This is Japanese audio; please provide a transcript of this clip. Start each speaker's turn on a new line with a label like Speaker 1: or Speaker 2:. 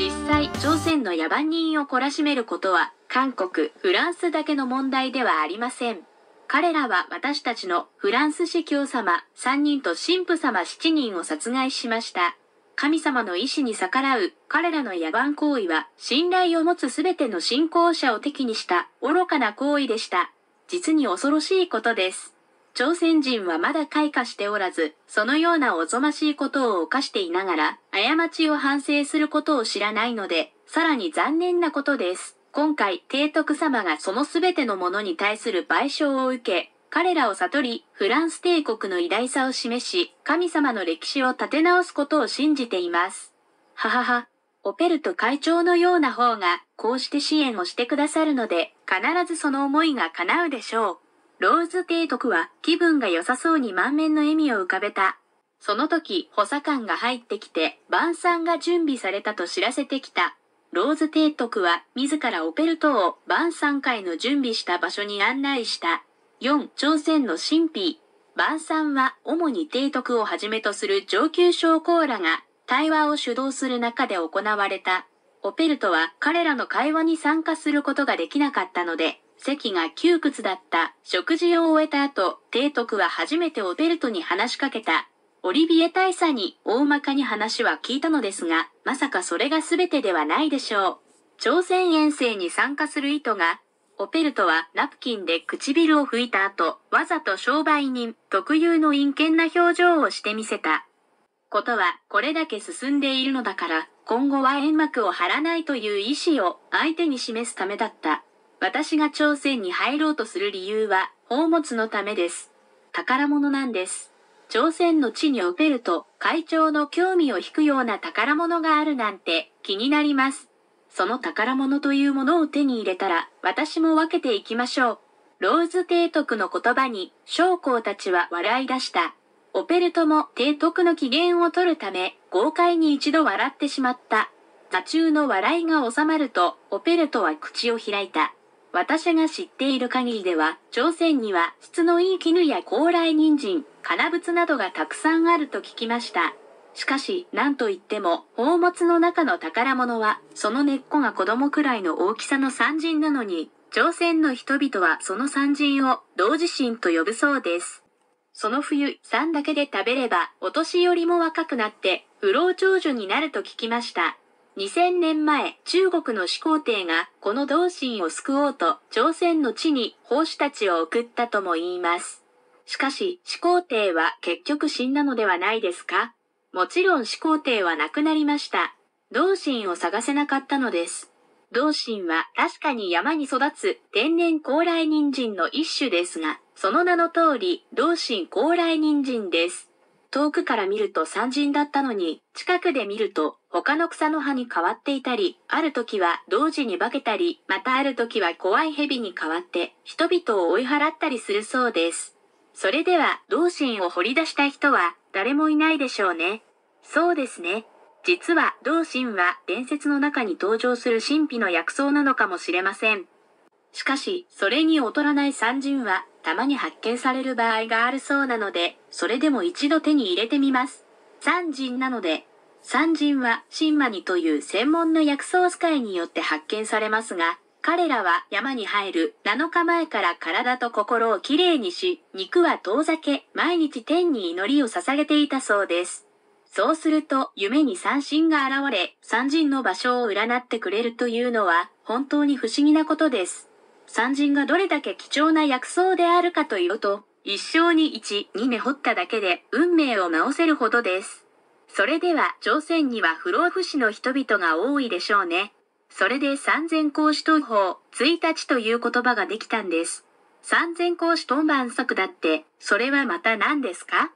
Speaker 1: 実際朝鮮の野蛮人を懲らしめることは韓国フランスだけの問題ではありません彼らは私たちのフランス司教様3人と神父様7人を殺害しました神様の意志に逆らう彼らの野蛮行為は信頼を持つ全ての信仰者を敵にした愚かな行為でした。実に恐ろしいことです。朝鮮人はまだ開花しておらず、そのようなおぞましいことを犯していながら、過ちを反省することを知らないので、さらに残念なことです。今回、提督様がその全てのものに対する賠償を受け、彼らを悟り、フランス帝国の偉大さを示し、神様の歴史を立て直すことを信じています。ははは、オペルト会長のような方が、こうして支援をしてくださるので、必ずその思いが叶うでしょう。ローズ提督は気分が良さそうに満面の笑みを浮かべた。その時、補佐官が入ってきて、晩餐が準備されたと知らせてきた。ローズ提督は、自らオペルトを晩餐会の準備した場所に案内した。4、朝鮮の神秘。晩餐は、主に提督をはじめとする上級将校らが、対話を主導する中で行われた。オペルトは彼らの会話に参加することができなかったので、席が窮屈だった。食事を終えた後、提督は初めてオペルトに話しかけた。オリビエ大佐に大まかに話は聞いたのですが、まさかそれが全てではないでしょう。朝鮮遠征に参加する意図が、オペルトはナプキンで唇を拭いた後、わざと商売人特有の陰険な表情をしてみせた。ことは、これだけ進んでいるのだから、今後は煙幕を張らないという意思を相手に示すためだった。私が朝鮮に入ろうとする理由は、宝物のためです。宝物なんです。朝鮮の地にオペると、会長の興味を引くような宝物があるなんて気になります。その宝物というものを手に入れたら、私も分けていきましょう。ローズ提督の言葉に、将校たちは笑い出した。オペルトも提督の機嫌を取るため、豪快に一度笑ってしまった。座中の笑いが収まると、オペルトは口を開いた。私が知っている限りでは、朝鮮には質のいい絹や高麗人参、金物などがたくさんあると聞きました。しかし、なんといっても、宝物の中の宝物は、その根っこが子供くらいの大きさの山人なのに、朝鮮の人々はその山人を、同時神と呼ぶそうです。その冬、三だけで食べれば、お年寄りも若くなって、不老長寿になると聞きました。2000年前、中国の始皇帝が、この同心を救おうと、朝鮮の地に奉仕たちを送ったとも言います。しかし、始皇帝は結局死んだのではないですかもちろん始皇帝は亡くなりました。同心を探せなかったのです。同心は確かに山に育つ天然高麗人参の一種ですが、その名の通り、同心高麗人参です。遠くから見ると三人だったのに、近くで見ると他の草の葉に変わっていたり、ある時は同時に化けたり、またある時は怖い蛇に変わって人々を追い払ったりするそうです。それでは、同心を掘り出した人は誰もいないでしょうね。そうですね。実は、同心は伝説の中に登場する神秘の薬草なのかもしれません。しかし、それに劣らない三人はたまに発見される場合があるそうなので、それでも一度手に入れてみます。三人なので、三人はシンマニという専門の薬草使いによって発見されますが、彼らは山に入る7日前から体と心をきれいにし、肉は遠ざけ、毎日天に祈りを捧げていたそうです。そうすると夢に三神が現れ、三人の場所を占ってくれるというのは本当に不思議なことです。山人がどれだけ貴重な薬草であるかというと、一生に一、二目掘っただけで運命を直せるほどです。それでは朝鮮には不老不死の人々が多いでしょうね。それで三千孔子東方、1日という言葉ができたんです。三千孔子東番作だって、それはまた何ですか